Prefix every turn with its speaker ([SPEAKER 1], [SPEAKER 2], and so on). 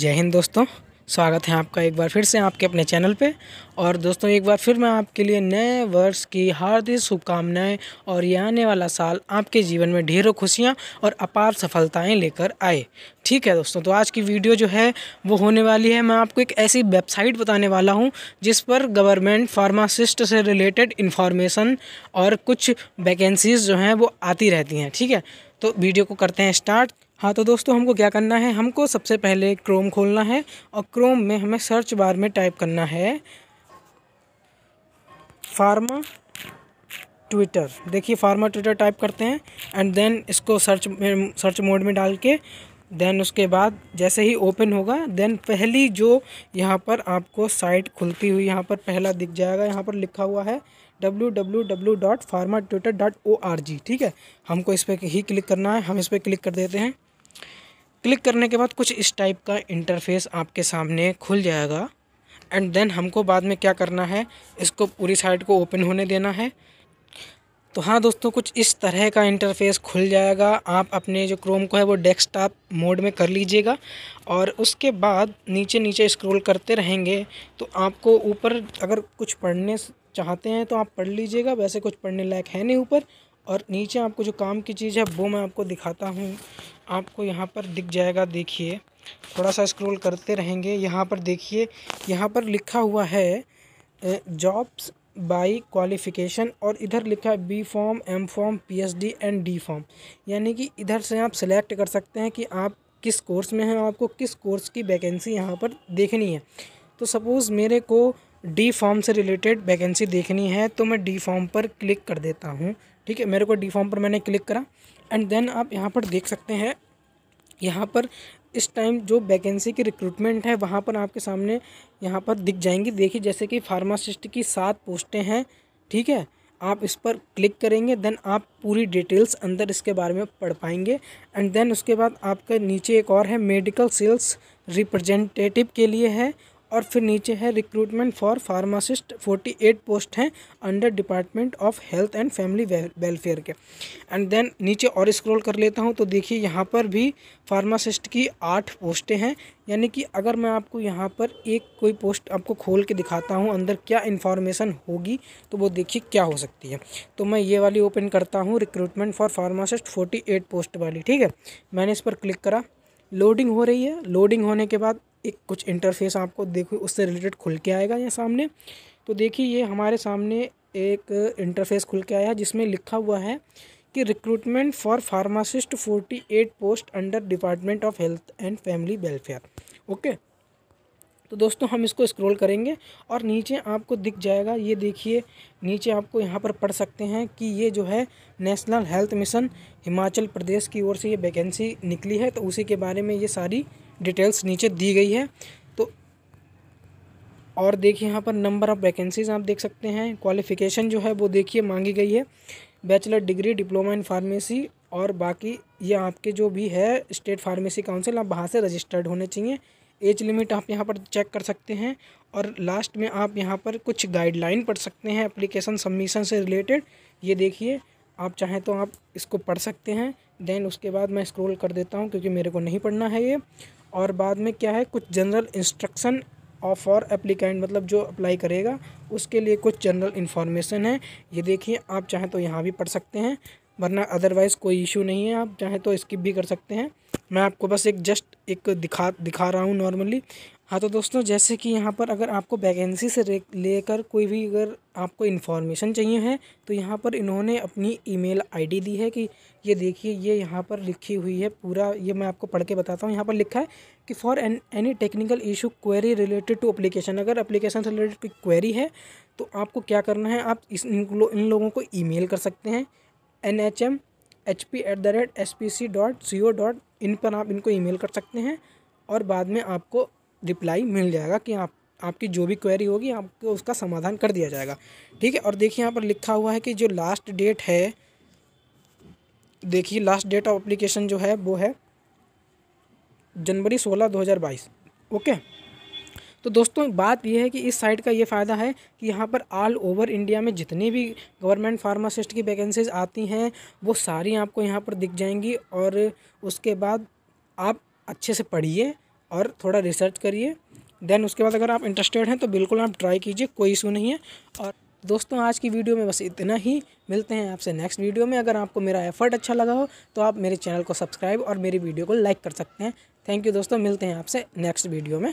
[SPEAKER 1] जय हिंद दोस्तों स्वागत है आपका एक बार फिर से आपके अपने चैनल पे और दोस्तों एक बार फिर मैं आपके लिए नए वर्ष की हार्दिक शुभकामनाएं और ये आने वाला साल आपके जीवन में ढेरों खुशियां और अपार सफलताएं लेकर आए ठीक है दोस्तों तो आज की वीडियो जो है वो होने वाली है मैं आपको एक ऐसी वेबसाइट बताने वाला हूँ जिस पर गवर्नमेंट फार्मासिस्ट से रिलेटेड इन्फॉर्मेशन और कुछ वैकेंसीज़ जो हैं वो आती रहती हैं ठीक है तो वीडियो को करते हैं स्टार्ट हाँ तो दोस्तों हमको क्या करना है हमको सबसे पहले क्रोम खोलना है और क्रोम में हमें सर्च बार में टाइप करना है फार्मा ट्विटर देखिए फार्मा ट्विटर टाइप करते हैं एंड देन इसको सर्च में सर्च मोड में डाल के देन उसके बाद जैसे ही ओपन होगा देन पहली जो यहाँ पर आपको साइट खुलती हुई यहाँ पर पहला दिख जाएगा यहाँ पर लिखा हुआ है W W W dot pharma twitter dot O R G ठीक है हमको इस पर ही क्लिक करना है हम इस पर क्लिक कर देते हैं क्लिक करने के बाद कुछ इस टाइप का इंटरफेस आपके सामने खुल जाएगा एंड देन हमको बाद में क्या करना है इसको पूरी साइट को ओपन होने देना है तो हाँ दोस्तों कुछ इस तरह का इंटरफेस खुल जाएगा आप अपने जो क्रोम को है वो डेस्कटॉप मोड में कर लीजिएगा और उसके बाद नीचे नीचे स्क्रॉल करते रहेंगे तो आपको ऊपर अगर कुछ पढ़ने चाहते हैं तो आप पढ़ लीजिएगा वैसे कुछ पढ़ने लायक है नहीं ऊपर और नीचे आपको जो काम की चीज़ है वो मैं आपको दिखाता हूँ आपको यहाँ पर दिख जाएगा देखिए थोड़ा सा स्क्रॉल करते रहेंगे यहाँ पर देखिए यहाँ पर लिखा हुआ है जॉब्स बाई क्वालिफ़िकेशन और इधर लिखा है B pharm M pharm PhD and D pharm यानी कि इधर से आप सेलेक्ट कर सकते हैं कि आप किस कोर्स में हैं आपको किस कोर्स की वैकेंसी यहाँ पर देखनी है तो सपोज़ मेरे को डी फॉर्म से रिलेटेड वैकेंसी देखनी है तो मैं डी फॉर्म पर क्लिक कर देता हूँ ठीक है मेरे को डी फॉर्म पर मैंने क्लिक करा एंड देन आप यहाँ पर देख सकते हैं यहाँ पर इस टाइम जो वैकेंसी की रिक्रूटमेंट है वहाँ पर आपके सामने यहाँ पर दिख जाएंगी देखिए जैसे कि फार्मासिस्ट की सात पोस्टें हैं ठीक है आप इस पर क्लिक करेंगे देन आप पूरी डिटेल्स अंदर इसके बारे में पढ़ पाएंगे एंड देन उसके बाद आपका नीचे एक और है मेडिकल सेल्स रिप्रेजेंटेटिव के लिए है और फिर नीचे है रिक्रूटमेंट फॉर फार्मासिस्ट 48 पोस्ट हैं under department of health and family welfare के एंड देन नीचे और स्क्रॉल कर लेता हूँ तो देखिए यहाँ पर भी फार्मासिस्ट की आठ पोस्टें हैं यानी कि अगर मैं आपको यहाँ पर एक कोई पोस्ट आपको खोल के दिखाता हूँ अंदर क्या इन्फॉर्मेशन होगी तो वो देखिए क्या हो सकती है तो मैं ये वाली ओपन करता हूँ recruitment for pharmacist forty post वाली ठीक है मैंने इस पर क्लिक करा लोडिंग हो रही है लोडिंग होने के बाद एक कुछ इंटरफेस आपको देखो उससे रिलेटेड खुल के आएगा यहाँ सामने तो देखिए ये हमारे सामने एक इंटरफेस खुल के आया है जिसमें लिखा हुआ है कि recruitment for pharmacist forty eight post under department of health and family welfare okay तो दोस्तों हम इसको स्क्रॉल करेंगे और नीचे आपको दिख जाएगा ये देखिए नीचे आपको यहाँ पर पढ़ सकते हैं कि ये जो है National Health Mission Himachal Pradesh की ओर से ये वैकेंसी निकली है तो उसी के बारे में ये सारी डिटेल्स नीचे दी गई है तो और देखिए यहाँ पर नंबर ऑफ़ वैकेंसीज आप देख सकते हैं क्वालिफ़िकेशन जो है वो देखिए मांगी गई है bachelor degree diploma in pharmacy और बाकी ये आपके जो भी है स्टेट फार्मेसी काउंसिल आप वहाँ से रजिस्टर्ड होने चाहिए एज लिमिट आप यहाँ पर चेक कर सकते हैं और लास्ट में आप यहाँ पर कुछ गाइडलाइन पढ़ सकते हैं एप्लीकेशन सबमिशन से रिलेटेड ये देखिए आप चाहें तो आप इसको पढ़ सकते हैं देन उसके बाद मैं स्क्रॉल कर देता हूँ क्योंकि मेरे को नहीं पढ़ना है ये और बाद में क्या है कुछ जनरल इंस्ट्रक्शन और फॉर एप्लीकेंट मतलब जो अप्लाई करेगा उसके लिए कुछ जनरल इन्फॉर्मेशन है ये देखिए आप चाहें तो यहाँ भी पढ़ सकते हैं वरना अदरवाइज़ कोई इशू नहीं है आप चाहें तो स्किप भी कर सकते हैं मैं आपको बस एक जस्ट एक दिखा दिखा रहा हूँ नॉर्मली हाँ तो दोस्तों जैसे कि यहाँ पर अगर आपको वैकेंसी से लेकर कोई भी अगर आपको इन्फॉर्मेशन चाहिए है तो यहाँ पर इन्होंने अपनी ईमेल आईडी दी है कि ये देखिए ये यहाँ पर लिखी हुई है पूरा ये मैं आपको पढ़ के बताता हूँ यहाँ पर लिखा है कि for an any technical issue query related to application अगर अप्लीकेशन से रिलेटेड कोई क्वेरी है तो आपको क्या करना है आप इस इन, लो, इन लोगों को ई कर सकते हैं N H M H P at the rate S P C dot C O dot in पर आप इनको ईमेल कर सकते हैं और बाद में आपको रिप्लाई मिल जाएगा कि आप आपकी जो भी क्वेरी होगी आपको उसका समाधान कर दिया जाएगा ठीक है और देखिए यहाँ पर लिखा हुआ है कि जो लास्ट डेट है देखिए लास्ट डेट ऑफ एप्लीकेशन जो है वो है जनवरी सोलह दो हज़ार बाईस ओके तो दोस्तों बात यह है कि इस साइट का ये फ़ायदा है कि यहाँ पर ऑल ओवर इंडिया में जितनी भी गवर्नमेंट फार्मासिस्ट की वैकेंसीज आती हैं वो सारी आपको यहाँ पर दिख जाएंगी और उसके बाद आप अच्छे से पढ़िए और थोड़ा रिसर्च करिए देन उसके बाद अगर आप इंटरेस्टेड हैं तो बिल्कुल आप ट्राई कीजिए कोई इशू नहीं है और दोस्तों आज की वीडियो में बस इतना ही मिलते हैं आपसे नेक्स्ट वीडियो में अगर आपको मेरा एफर्ट अच्छा लगा हो तो आप मेरे चैनल को सब्सक्राइब और मेरी वीडियो को लाइक कर सकते हैं थैंक यू दोस्तों मिलते हैं आपसे नेक्स्ट वीडियो में